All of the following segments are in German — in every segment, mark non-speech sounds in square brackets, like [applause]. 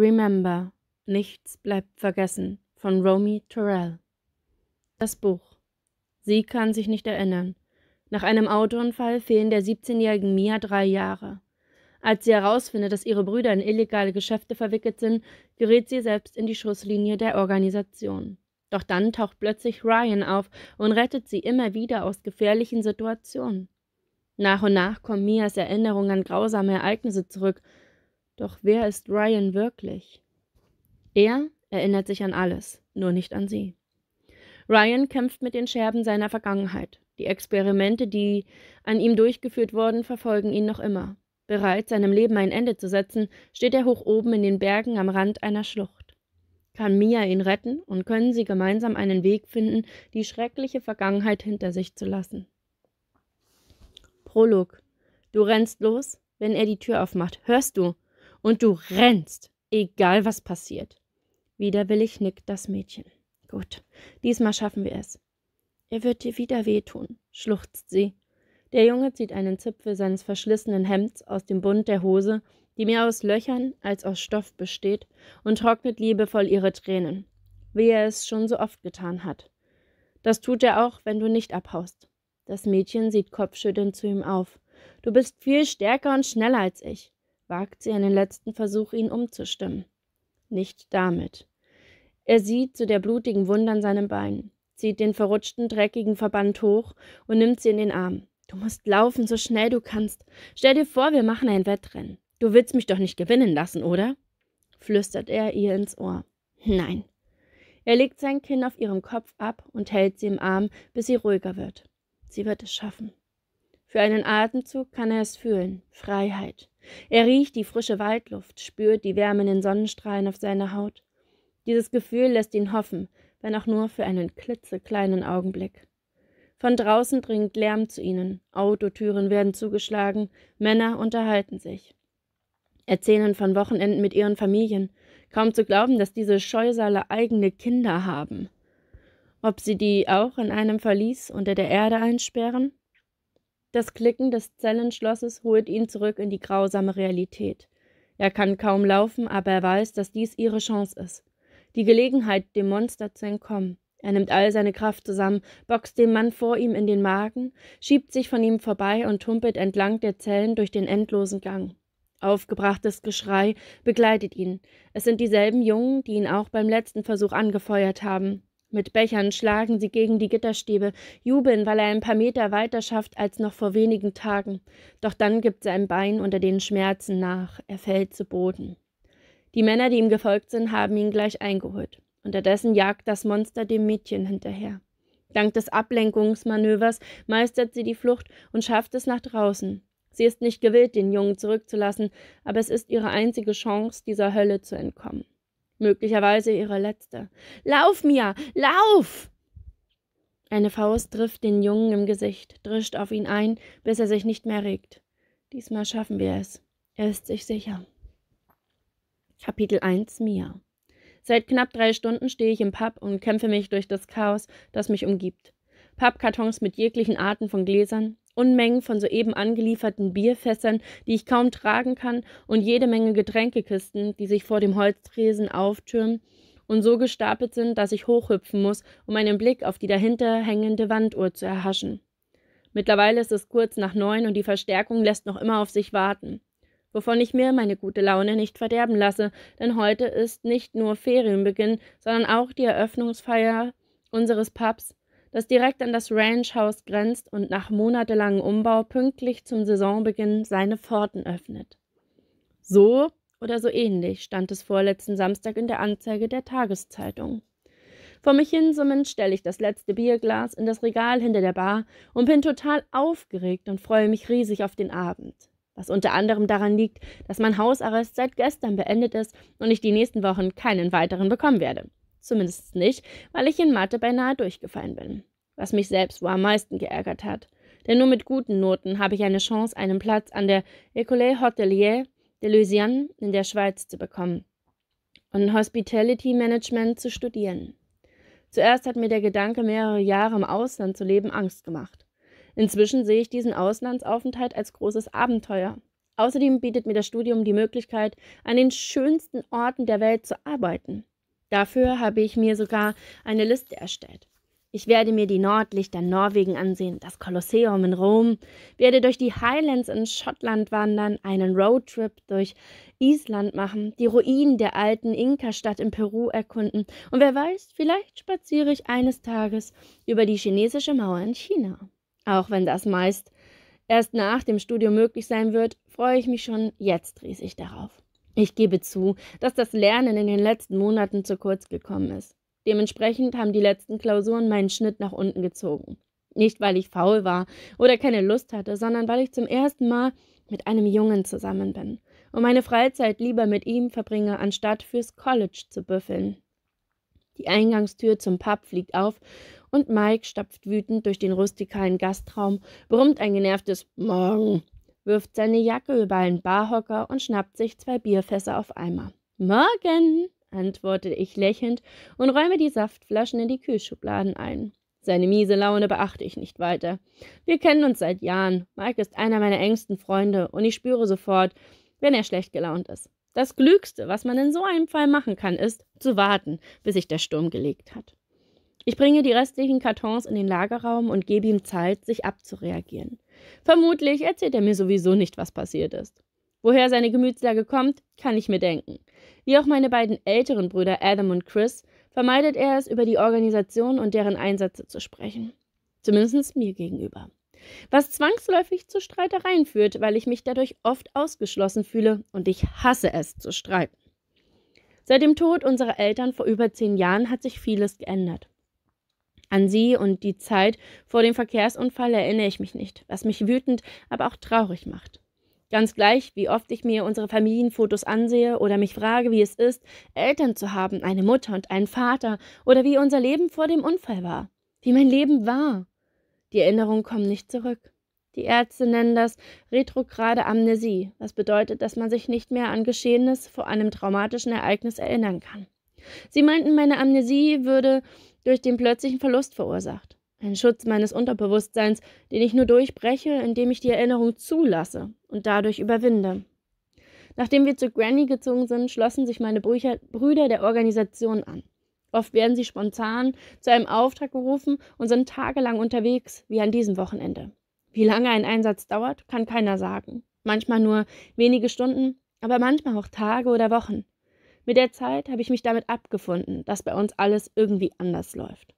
Remember, nichts bleibt vergessen von Romy Terrell. Das Buch. Sie kann sich nicht erinnern. Nach einem Autounfall fehlen der 17-jährigen Mia drei Jahre. Als sie herausfindet, dass ihre Brüder in illegale Geschäfte verwickelt sind, gerät sie selbst in die Schusslinie der Organisation. Doch dann taucht plötzlich Ryan auf und rettet sie immer wieder aus gefährlichen Situationen. Nach und nach kommen Mias Erinnerungen an grausame Ereignisse zurück, doch wer ist Ryan wirklich? Er erinnert sich an alles, nur nicht an sie. Ryan kämpft mit den Scherben seiner Vergangenheit. Die Experimente, die an ihm durchgeführt wurden, verfolgen ihn noch immer. Bereit, seinem Leben ein Ende zu setzen, steht er hoch oben in den Bergen am Rand einer Schlucht. Kann Mia ihn retten und können sie gemeinsam einen Weg finden, die schreckliche Vergangenheit hinter sich zu lassen? Prolog. Du rennst los, wenn er die Tür aufmacht. Hörst du? und du rennst, egal was passiert. Widerwillig nickt das Mädchen. Gut, diesmal schaffen wir es. Er wird dir wieder wehtun, schluchzt sie. Der Junge zieht einen Zipfel seines verschlissenen Hemds aus dem Bund der Hose, die mehr aus Löchern als aus Stoff besteht, und trocknet liebevoll ihre Tränen, wie er es schon so oft getan hat. Das tut er auch, wenn du nicht abhaust. Das Mädchen sieht kopfschüttelnd zu ihm auf. Du bist viel stärker und schneller als ich wagt sie einen letzten Versuch, ihn umzustimmen. Nicht damit. Er sieht zu der blutigen Wunde an seinem Bein, zieht den verrutschten, dreckigen Verband hoch und nimmt sie in den Arm. Du musst laufen, so schnell du kannst. Stell dir vor, wir machen ein Wettrennen. Du willst mich doch nicht gewinnen lassen, oder? flüstert er ihr ins Ohr. Nein. Er legt sein Kinn auf ihrem Kopf ab und hält sie im Arm, bis sie ruhiger wird. Sie wird es schaffen. Für einen Atemzug kann er es fühlen, Freiheit. Er riecht die frische Waldluft, spürt die wärmenden Sonnenstrahlen auf seiner Haut. Dieses Gefühl lässt ihn hoffen, wenn auch nur für einen klitzekleinen Augenblick. Von draußen dringt Lärm zu ihnen, Autotüren werden zugeschlagen, Männer unterhalten sich, erzählen von Wochenenden mit ihren Familien, kaum zu glauben, dass diese Scheusale eigene Kinder haben. Ob sie die auch in einem Verlies unter der Erde einsperren? Das Klicken des Zellenschlosses holt ihn zurück in die grausame Realität. Er kann kaum laufen, aber er weiß, dass dies ihre Chance ist. Die Gelegenheit, dem Monster zu entkommen. Er nimmt all seine Kraft zusammen, boxt den Mann vor ihm in den Magen, schiebt sich von ihm vorbei und humpelt entlang der Zellen durch den endlosen Gang. Aufgebrachtes Geschrei begleitet ihn. Es sind dieselben Jungen, die ihn auch beim letzten Versuch angefeuert haben. Mit Bechern schlagen sie gegen die Gitterstäbe, jubeln, weil er ein paar Meter weiter schafft als noch vor wenigen Tagen. Doch dann gibt sein Bein unter den Schmerzen nach, er fällt zu Boden. Die Männer, die ihm gefolgt sind, haben ihn gleich eingeholt. Unterdessen jagt das Monster dem Mädchen hinterher. Dank des Ablenkungsmanövers meistert sie die Flucht und schafft es nach draußen. Sie ist nicht gewillt, den Jungen zurückzulassen, aber es ist ihre einzige Chance, dieser Hölle zu entkommen möglicherweise ihre letzte. Lauf, Mia, lauf! Eine Faust trifft den Jungen im Gesicht, drischt auf ihn ein, bis er sich nicht mehr regt. Diesmal schaffen wir es. Er ist sich sicher. Kapitel 1 Mia Seit knapp drei Stunden stehe ich im Pub und kämpfe mich durch das Chaos, das mich umgibt. Pappkartons mit jeglichen Arten von Gläsern, Unmengen von soeben angelieferten Bierfässern, die ich kaum tragen kann, und jede Menge Getränkekisten, die sich vor dem Holztresen auftürmen und so gestapelt sind, dass ich hochhüpfen muss, um einen Blick auf die dahinter hängende Wanduhr zu erhaschen. Mittlerweile ist es kurz nach neun und die Verstärkung lässt noch immer auf sich warten. Wovon ich mir meine gute Laune nicht verderben lasse, denn heute ist nicht nur Ferienbeginn, sondern auch die Eröffnungsfeier unseres Pubs, das direkt an das Ranchhaus grenzt und nach monatelangem Umbau pünktlich zum Saisonbeginn seine Pforten öffnet. So oder so ähnlich stand es vorletzten Samstag in der Anzeige der Tageszeitung. Vor mich hin summend stelle ich das letzte Bierglas in das Regal hinter der Bar und bin total aufgeregt und freue mich riesig auf den Abend. Was unter anderem daran liegt, dass mein Hausarrest seit gestern beendet ist und ich die nächsten Wochen keinen weiteren bekommen werde. Zumindest nicht, weil ich in Mathe beinahe durchgefallen bin. Was mich selbst wohl am meisten geärgert hat. Denn nur mit guten Noten habe ich eine Chance, einen Platz an der École Hotelier de Louisiane in der Schweiz zu bekommen und Hospitality Management zu studieren. Zuerst hat mir der Gedanke, mehrere Jahre im Ausland zu leben, Angst gemacht. Inzwischen sehe ich diesen Auslandsaufenthalt als großes Abenteuer. Außerdem bietet mir das Studium die Möglichkeit, an den schönsten Orten der Welt zu arbeiten. Dafür habe ich mir sogar eine Liste erstellt. Ich werde mir die Nordlichter Norwegen ansehen, das Kolosseum in Rom, werde durch die Highlands in Schottland wandern, einen Roadtrip durch Island machen, die Ruinen der alten Inka-Stadt in Peru erkunden und wer weiß, vielleicht spaziere ich eines Tages über die chinesische Mauer in China. Auch wenn das meist erst nach dem Studium möglich sein wird, freue ich mich schon jetzt riesig darauf. Ich gebe zu, dass das Lernen in den letzten Monaten zu kurz gekommen ist. Dementsprechend haben die letzten Klausuren meinen Schnitt nach unten gezogen. Nicht, weil ich faul war oder keine Lust hatte, sondern weil ich zum ersten Mal mit einem Jungen zusammen bin und meine Freizeit lieber mit ihm verbringe, anstatt fürs College zu büffeln. Die Eingangstür zum Pub fliegt auf und Mike stapft wütend durch den rustikalen Gastraum, brummt ein genervtes Morgen wirft seine Jacke über einen Barhocker und schnappt sich zwei Bierfässer auf einmal. Morgen, antworte ich lächelnd und räume die Saftflaschen in die Kühlschubladen ein. Seine miese Laune beachte ich nicht weiter. Wir kennen uns seit Jahren. Mike ist einer meiner engsten Freunde und ich spüre sofort, wenn er schlecht gelaunt ist. Das Klügste, was man in so einem Fall machen kann, ist, zu warten, bis sich der Sturm gelegt hat. Ich bringe die restlichen Kartons in den Lagerraum und gebe ihm Zeit, sich abzureagieren. Vermutlich erzählt er mir sowieso nicht, was passiert ist. Woher seine Gemütslage kommt, kann ich mir denken. Wie auch meine beiden älteren Brüder Adam und Chris, vermeidet er es, über die Organisation und deren Einsätze zu sprechen. Zumindest mir gegenüber. Was zwangsläufig zu Streitereien führt, weil ich mich dadurch oft ausgeschlossen fühle und ich hasse es zu streiten. Seit dem Tod unserer Eltern vor über zehn Jahren hat sich vieles geändert. An sie und die Zeit vor dem Verkehrsunfall erinnere ich mich nicht, was mich wütend, aber auch traurig macht. Ganz gleich, wie oft ich mir unsere Familienfotos ansehe oder mich frage, wie es ist, Eltern zu haben, eine Mutter und einen Vater, oder wie unser Leben vor dem Unfall war, wie mein Leben war. Die Erinnerungen kommen nicht zurück. Die Ärzte nennen das retrograde Amnesie, was bedeutet, dass man sich nicht mehr an Geschehenes vor einem traumatischen Ereignis erinnern kann. Sie meinten, meine Amnesie würde durch den plötzlichen Verlust verursacht. Ein Schutz meines Unterbewusstseins, den ich nur durchbreche, indem ich die Erinnerung zulasse und dadurch überwinde. Nachdem wir zu Granny gezogen sind, schlossen sich meine Brüder der Organisation an. Oft werden sie spontan zu einem Auftrag gerufen und sind tagelang unterwegs, wie an diesem Wochenende. Wie lange ein Einsatz dauert, kann keiner sagen. Manchmal nur wenige Stunden, aber manchmal auch Tage oder Wochen. Mit der Zeit habe ich mich damit abgefunden, dass bei uns alles irgendwie anders läuft.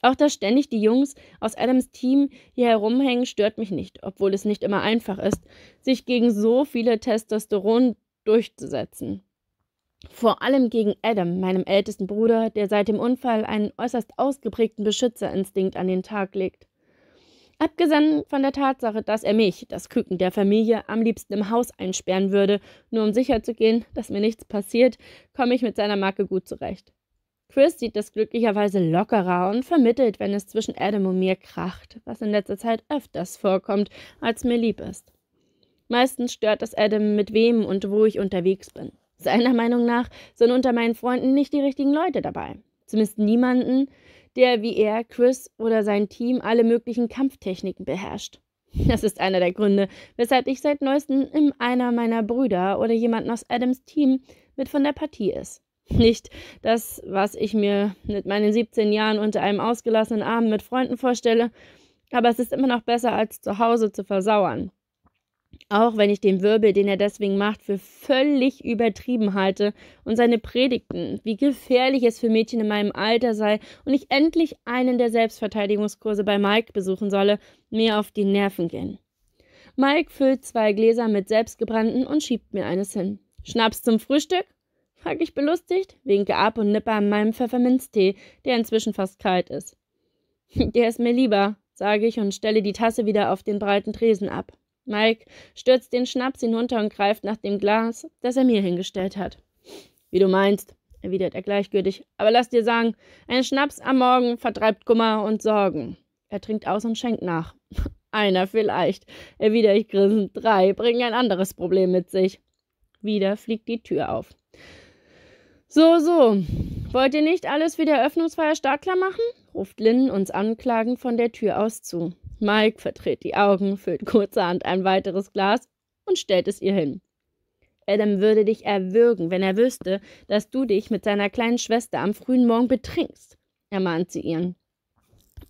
Auch dass ständig die Jungs aus Adams Team hier herumhängen, stört mich nicht, obwohl es nicht immer einfach ist, sich gegen so viele Testosteron durchzusetzen. Vor allem gegen Adam, meinem ältesten Bruder, der seit dem Unfall einen äußerst ausgeprägten Beschützerinstinkt an den Tag legt. Abgesehen von der Tatsache, dass er mich, das Küken der Familie, am liebsten im Haus einsperren würde, nur um sicherzugehen, dass mir nichts passiert, komme ich mit seiner Marke gut zurecht. Chris sieht das glücklicherweise lockerer und vermittelt, wenn es zwischen Adam und mir kracht, was in letzter Zeit öfters vorkommt, als mir lieb ist. Meistens stört das Adam, mit wem und wo ich unterwegs bin. Seiner Meinung nach sind unter meinen Freunden nicht die richtigen Leute dabei. Zumindest niemanden, der wie er, Chris oder sein Team alle möglichen Kampftechniken beherrscht. Das ist einer der Gründe, weshalb ich seit neuestem in einer meiner Brüder oder jemanden aus Adams Team mit von der Partie ist. Nicht das, was ich mir mit meinen 17 Jahren unter einem ausgelassenen Arm mit Freunden vorstelle, aber es ist immer noch besser, als zu Hause zu versauern auch wenn ich den Wirbel, den er deswegen macht, für völlig übertrieben halte und seine Predigten, wie gefährlich es für Mädchen in meinem Alter sei und ich endlich einen der Selbstverteidigungskurse bei Mike besuchen solle, mir auf die Nerven gehen. Mike füllt zwei Gläser mit selbstgebrannten und schiebt mir eines hin. Schnaps zum Frühstück? frag ich belustigt, winke ab und nippe an meinem Pfefferminztee, der inzwischen fast kalt ist. [laughs] Der ist mir lieber, sage ich und stelle die Tasse wieder auf den breiten Tresen ab. Mike stürzt den Schnaps hinunter und greift nach dem Glas, das er mir hingestellt hat. Wie du meinst, erwidert er gleichgültig, aber lass dir sagen, ein Schnaps am Morgen vertreibt Kummer und Sorgen. Er trinkt aus und schenkt nach. [laughs] Einer vielleicht, erwidere ich grinsend. Drei bringen ein anderes Problem mit sich. Wieder fliegt die Tür auf. So, so. Wollt ihr nicht alles für die Eröffnungsfeier startklar machen? ruft Lynn uns anklagend von der Tür aus zu. Mike verdreht die Augen, füllt kurzerhand ein weiteres Glas und stellt es ihr hin. Adam würde dich erwürgen, wenn er wüsste, dass du dich mit seiner kleinen Schwester am frühen Morgen betrinkst, ermahnt sie ihren.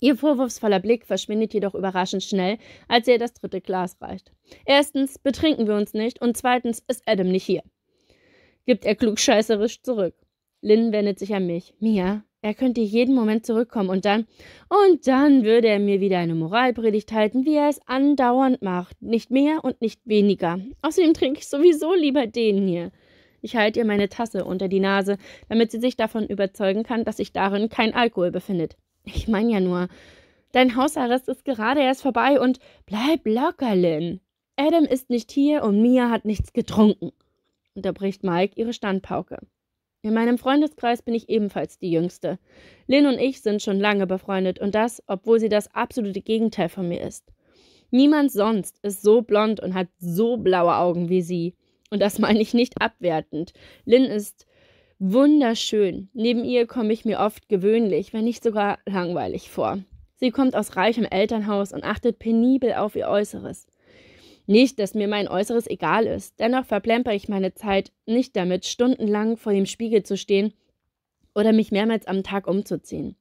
Ihr vorwurfsvoller Blick verschwindet jedoch überraschend schnell, als ihr das dritte Glas reicht. Erstens betrinken wir uns nicht und zweitens ist Adam nicht hier. Gibt er klugscheißerisch zurück. Lynn wendet sich an mich. Mia, er könnte jeden Moment zurückkommen und dann, und dann würde er mir wieder eine Moralpredigt halten, wie er es andauernd macht. Nicht mehr und nicht weniger. Außerdem trinke ich sowieso lieber den hier. Ich halte ihr meine Tasse unter die Nase, damit sie sich davon überzeugen kann, dass sich darin kein Alkohol befindet. Ich meine ja nur, dein Hausarrest ist gerade erst vorbei und bleib locker, Lynn. Adam ist nicht hier und Mia hat nichts getrunken, unterbricht Mike ihre Standpauke. In meinem Freundeskreis bin ich ebenfalls die Jüngste. Lynn und ich sind schon lange befreundet und das, obwohl sie das absolute Gegenteil von mir ist. Niemand sonst ist so blond und hat so blaue Augen wie sie. Und das [laughs] meine ich nicht abwertend. Lynn ist wunderschön. Neben ihr komme ich mir oft gewöhnlich, wenn nicht sogar langweilig vor. Sie kommt aus reichem Elternhaus und achtet penibel auf ihr Äußeres. Nicht, dass mir mein Äußeres egal ist, dennoch verplemper ich meine Zeit nicht damit, stundenlang vor dem Spiegel zu stehen oder mich mehrmals am Tag umzuziehen.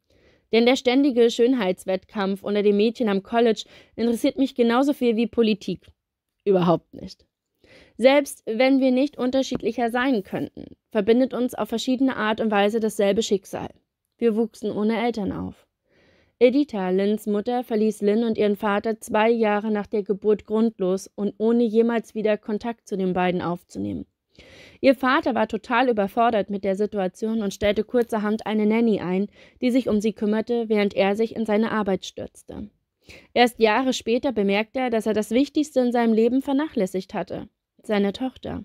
Denn der ständige Schönheitswettkampf unter den Mädchen am College interessiert mich genauso viel wie Politik. Überhaupt nicht. Selbst wenn wir nicht unterschiedlicher sein könnten, verbindet uns auf verschiedene Art und Weise dasselbe Schicksal. Wir wuchsen ohne Eltern auf. Editha, Lynns Mutter, verließ Lynn und ihren Vater zwei Jahre nach der Geburt grundlos und ohne jemals wieder Kontakt zu den beiden aufzunehmen. Ihr Vater war total überfordert mit der Situation und stellte kurzerhand eine Nanny ein, die sich um sie kümmerte, während er sich in seine Arbeit stürzte. Erst Jahre später bemerkte er, dass er das Wichtigste in seinem Leben vernachlässigt hatte seine Tochter.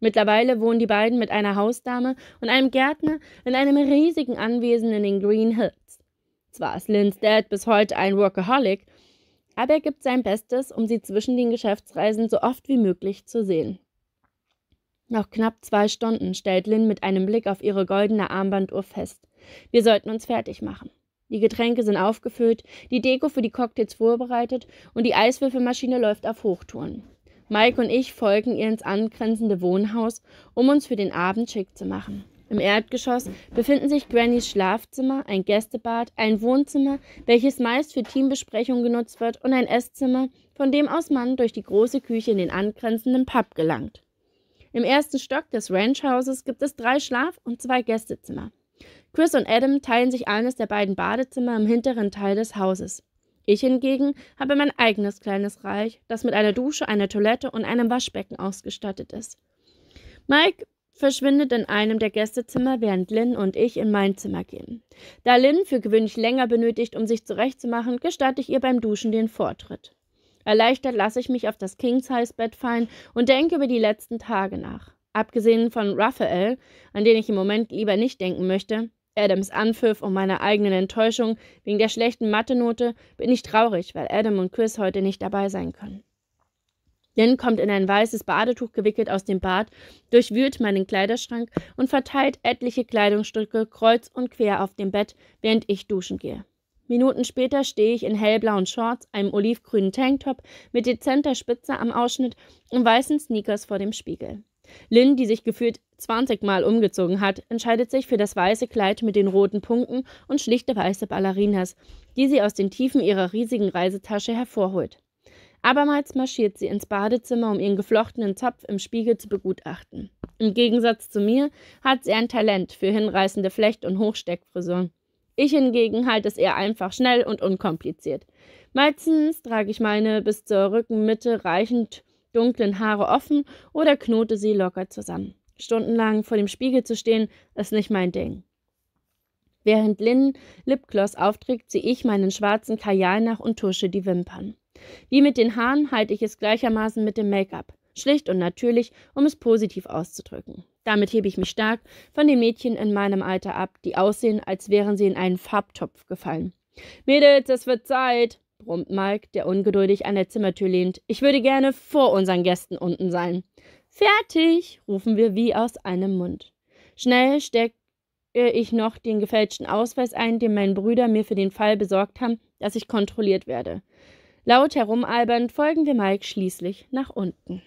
Mittlerweile wohnen die beiden mit einer Hausdame und einem Gärtner in einem riesigen Anwesen in den Green Hills. Zwar ist Lynns Dad bis heute ein Workaholic, aber er gibt sein Bestes, um sie zwischen den Geschäftsreisen so oft wie möglich zu sehen. Noch knapp zwei Stunden stellt Lynn mit einem Blick auf ihre goldene Armbanduhr fest. Wir sollten uns fertig machen. Die Getränke sind aufgefüllt, die Deko für die Cocktails vorbereitet und die Eiswürfelmaschine läuft auf Hochtouren. Mike und ich folgen ihr ins angrenzende Wohnhaus, um uns für den Abend schick zu machen. Im Erdgeschoss befinden sich Grannys Schlafzimmer, ein Gästebad, ein Wohnzimmer, welches meist für Teambesprechungen genutzt wird, und ein Esszimmer, von dem aus man durch die große Küche in den angrenzenden Pub gelangt. Im ersten Stock des Ranchhauses gibt es drei Schlaf- und zwei Gästezimmer. Chris und Adam teilen sich eines der beiden Badezimmer im hinteren Teil des Hauses. Ich hingegen habe mein eigenes kleines Reich, das mit einer Dusche, einer Toilette und einem Waschbecken ausgestattet ist. Mike verschwindet in einem der Gästezimmer, während Lynn und ich in mein Zimmer gehen. Da Lynn für gewöhnlich länger benötigt, um sich zurechtzumachen, gestatte ich ihr beim Duschen den Vortritt. Erleichtert lasse ich mich auf das King-Size-Bett fallen und denke über die letzten Tage nach. Abgesehen von Raphael, an den ich im Moment lieber nicht denken möchte, Adams Anpfiff und meiner eigenen Enttäuschung wegen der schlechten Mathe-Note, bin ich traurig, weil Adam und Chris heute nicht dabei sein können. Lynn kommt in ein weißes Badetuch gewickelt aus dem Bad, durchwühlt meinen Kleiderschrank und verteilt etliche Kleidungsstücke kreuz und quer auf dem Bett, während ich duschen gehe. Minuten später stehe ich in hellblauen Shorts, einem olivgrünen Tanktop mit dezenter Spitze am Ausschnitt und weißen Sneakers vor dem Spiegel. Lynn, die sich gefühlt 20 Mal umgezogen hat, entscheidet sich für das weiße Kleid mit den roten Punkten und schlichte weiße Ballerinas, die sie aus den Tiefen ihrer riesigen Reisetasche hervorholt. Abermals marschiert sie ins Badezimmer, um ihren geflochtenen Zopf im Spiegel zu begutachten. Im Gegensatz zu mir hat sie ein Talent für hinreißende Flecht- und Hochsteckfrisuren. Ich hingegen halte es eher einfach, schnell und unkompliziert. Meistens trage ich meine bis zur Rückenmitte reichend dunklen Haare offen oder knote sie locker zusammen. Stundenlang vor dem Spiegel zu stehen, ist nicht mein Ding. Während Lynn Lipgloss aufträgt, ziehe ich meinen schwarzen Kajal nach und tusche die Wimpern. Wie mit den Haaren halte ich es gleichermaßen mit dem Make-up. Schlicht und natürlich, um es positiv auszudrücken. Damit hebe ich mich stark von den Mädchen in meinem Alter ab, die aussehen, als wären sie in einen Farbtopf gefallen. Mädels, es wird Zeit, brummt Mike, der ungeduldig an der Zimmertür lehnt. Ich würde gerne vor unseren Gästen unten sein. Fertig, rufen wir wie aus einem Mund. Schnell stecke ich noch den gefälschten Ausweis ein, den meine Brüder mir für den Fall besorgt haben, dass ich kontrolliert werde. Laut herumalbernd folgen wir Mike schließlich nach unten.